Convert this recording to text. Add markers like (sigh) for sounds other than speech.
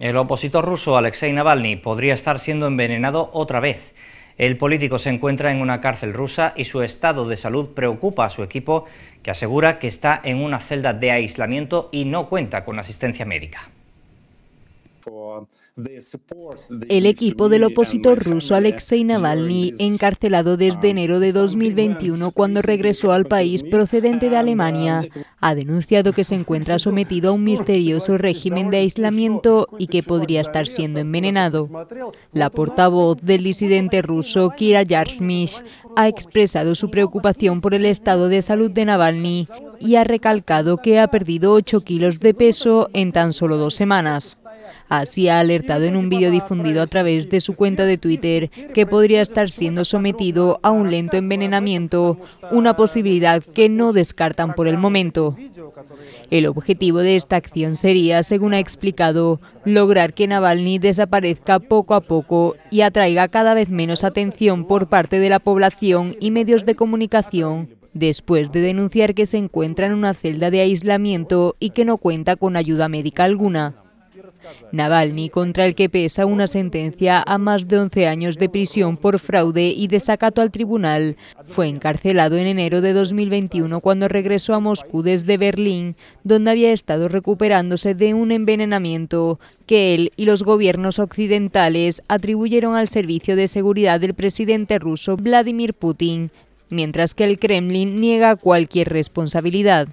El opositor ruso Alexei Navalny podría estar siendo envenenado otra vez. El político se encuentra en una cárcel rusa y su estado de salud preocupa a su equipo, que asegura que está en una celda de aislamiento y no cuenta con asistencia médica. El equipo del opositor ruso Alexei Navalny, encarcelado desde enero de 2021 cuando regresó al país procedente de uh, Alemania, ha denunciado que se encuentra (laughs) sometido a un misterioso régimen de aislamiento y que podría estar siendo envenenado. La portavoz del disidente ruso, Kira Yarsmish, ha expresado su preocupación por el estado de salud de Navalny y ha recalcado que ha perdido 8 kilos de peso en tan solo dos semanas. Así ha alertado en un vídeo difundido a través de su cuenta de Twitter que podría estar siendo sometido a un lento envenenamiento, una posibilidad que no descartan por el momento. El objetivo de esta acción sería, según ha explicado, lograr que Navalny desaparezca poco a poco y atraiga cada vez menos atención por parte de la población y medios de comunicación después de denunciar que se encuentra en una celda de aislamiento y que no cuenta con ayuda médica alguna. Navalny, contra el que pesa una sentencia a más de 11 años de prisión por fraude y desacato al tribunal, fue encarcelado en enero de 2021 cuando regresó a Moscú desde Berlín, donde había estado recuperándose de un envenenamiento que él y los gobiernos occidentales atribuyeron al servicio de seguridad del presidente ruso Vladimir Putin, mientras que el Kremlin niega cualquier responsabilidad.